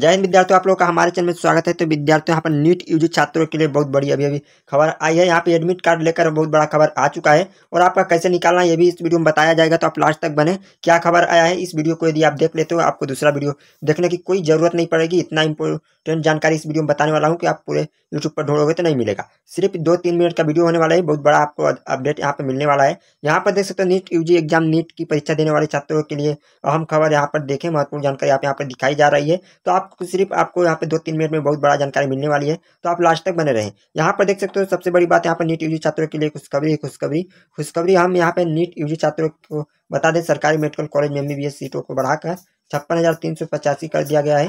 जय हिंद विद्यार्थियों आप लोग का हमारे चैनल में स्वागत है तो विद्यार्थियों यहाँ पर नीट यूजी छात्रों के लिए बहुत बड़ी अभी अभी खबर आई है यहाँ पे एडमिट कार्ड लेकर बहुत बड़ा खबर आ चुका है और आपका कैसे निकालना है ये भी इस वीडियो में बताया जाएगा तो आप लास्ट तक बने क्या खबर आया है इस वीडियो को यदि आप देख लेते हो आपको दूसरा वीडियो देखने की कोई जरूरत नहीं पड़ेगी इतना इंपॉर्टेंट जानकारी इस वीडियो में बताने वाला हूँ कि आप पूरे यूट्यूब पर ढूंढोगे तो नहीं मिलेगा सिर्फ दो तीन मिनट का वीडियो होने वाला है बहुत बड़ा आपको अपडेट यहाँ पर मिलने वाला है यहाँ पर देख सकते हो नीट यूजी एग्जाम नीट की परीक्षा देने वाले छात्रों के लिए अहम खबर यहाँ पर देखें महत्वपूर्ण जानकारी आप यहाँ पर दिखाई जा रही है तो आप आपको सिर्फ आपको यहाँ पे दो तीन मिनट में बहुत बड़ा जानकारी मिलने वाली है तो आप लास्ट तक बने रहें यहाँ पर देख सकते हो सबसे बड़ी बात यहाँ पर नीट यूजी छात्रों के लिए खुशखबरी खुशखबरी खुशखबरी हम यहाँ पे नीट यूजी छात्रों को बता दें सरकारी मेडिकल कॉलेज में एम सीटों को बढ़ाकर छप्पन कर दिया गया है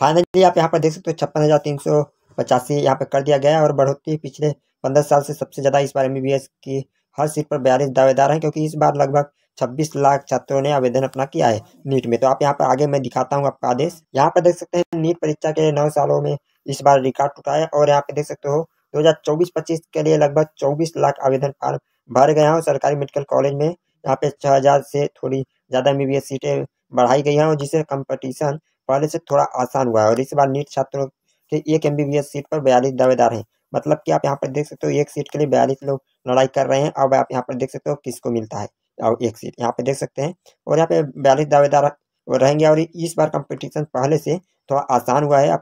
फाइनली आप यहाँ पर देख सकते हो छप्पन हज़ार तीन सौ पचासी यहाँ पर कर दिया गया है और बढ़ोतरी पिछले पंद्रह साल से सबसे ज़्यादा इस बार एम की हर सीट पर बयालीस दावेदार हैं क्योंकि इस बार लगभग छब्बीस लाख छात्रों ने आवेदन अपना किया है नीट में तो आप यहाँ पर आगे मैं दिखाता हूँ आपका आदेश यहाँ पर देख सकते हैं नीट परीक्षा के नौ सालों में इस बार रिकॉर्ड टूटा है और यहाँ पे देख सकते हो 2024-25 के लिए लगभग 24 लाख आवेदन फॉर्म भर गए हैं सरकारी मेडिकल कॉलेज में यहाँ पे 6000 से थोड़ी ज़्यादा एम सीटें बढ़ाई गई हैं और जिससे कंपटीशन पहले से थोड़ा आसान हुआ है और इस बार नीट छात्रों के एक एम सीट पर बयालीस दावेदार हैं मतलब कि आप यहाँ पर देख सकते हो एक सीट के लिए बयालीस लोग लड़ाई कर रहे हैं अब आप यहाँ पर देख सकते हो किसको मिलता है और एक सीट यहाँ पे देख सकते हैं और यहाँ पे बयालीस दावेदार रहेंगे और इस बार कंपटीशन पहले से थोड़ा तो आसान हुआ है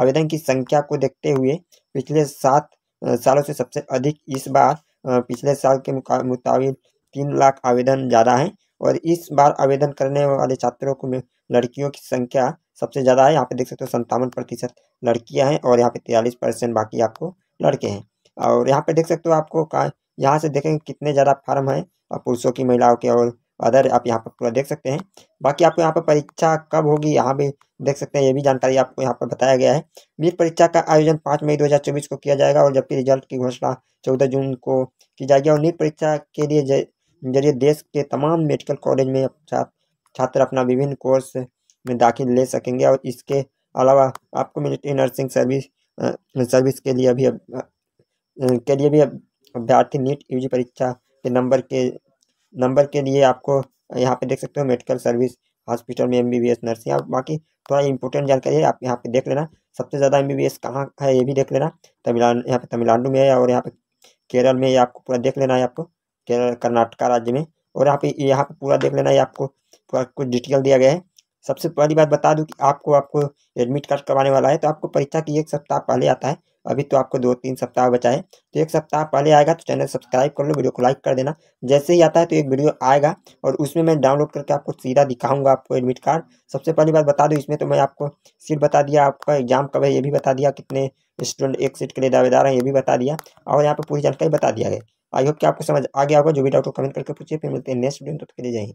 आवेदन की संख्या को देखते हुए पिछले सात सालों से सबसे अधिक इस बार पिछले साल के मुताबिक तीन लाख आवेदन ज़्यादा हैं और इस बार आवेदन करने वाले छात्रों को लड़कियों की संख्या सबसे ज़्यादा है यहाँ पे देख सकते हो संतावन प्रतिशत लड़कियाँ हैं और यहाँ पे तिरालीस परसेंट बाकी आपको लड़के हैं और यहाँ पे देख सकते हो आपको का यहाँ से देखेंगे कितने ज़्यादा फार्म हैं और पुरुषों की महिलाओं के और अदर आप यहाँ पर पूरा देख सकते हैं बाकी आपको यहाँ पर परीक्षा कब होगी यहाँ भी देख सकते हैं ये भी जानकारी आपको यहाँ पर बताया गया है नीट परीक्षा का आयोजन पाँच मई दो को किया जाएगा और जबकि रिजल्ट की घोषणा चौदह जून को की जाएगी और नीट परीक्षा के लिए जरिए देश के तमाम मेडिकल कॉलेज में छात्र अपना विभिन्न कोर्स में दाखिल ले सकेंगे और इसके अलावा आपको मिलिट्री नर्सिंग सर्विस सर्विस के लिए भी के लिए भी अभ्यर्थी नीट यू e परीक्षा के नंबर के नंबर के लिए आपको यहाँ पे देख सकते हो मेडिकल सर्विस हॉस्पिटल में M B B S nursing आप बाकी थोड़ा इंपॉर्टेंट जानकारी है आप यहाँ पे देख लेना सबसे ज़्यादा एम बी बी एस कहाँ है ये भी देख लेना तमिलनाडु यहाँ पे तमिलनाडु में है और यहाँ पे केरल में ये आपको पूरा देख लेना है आपको केरल कर्नाटका राज्य में और यहाँ पे यहाँ पे पूरा देख लेना है आपको पूरा कुछ डिटेल दिया गया है सबसे पहली बात बता दूँ कि आपको आपको एडमिट कार्ड करवाने वाला है तो आपको परीक्षा की एक सप्ताह पहले आता है अभी तो आपको दो तीन सप्ताह बचा है तो एक सप्ताह पहले आएगा तो चैनल सब्सक्राइब कर लो वीडियो को लाइक कर देना जैसे ही आता है तो एक वीडियो आएगा और उसमें मैं डाउनलोड करके आपको सीधा दिखाऊंगा आपको एडमिट कार्ड सबसे पहली बात बता दूँ इसमें तो मैं आपको सीट बता दिया आपका एग्जाम कब है ये भी बता दिया कितने स्टूडेंट एक सीट के लिए दावेदार हैं ये भी बता दिया और यहाँ पर पूरी जानकारी बता दिया गया आई होप कि आपको समझ आ गया होगा जो भी डाउट हो कमेंट करके पूछिए फिर मिलते हैं नेक्स्ट वीडियो तो फिर लिए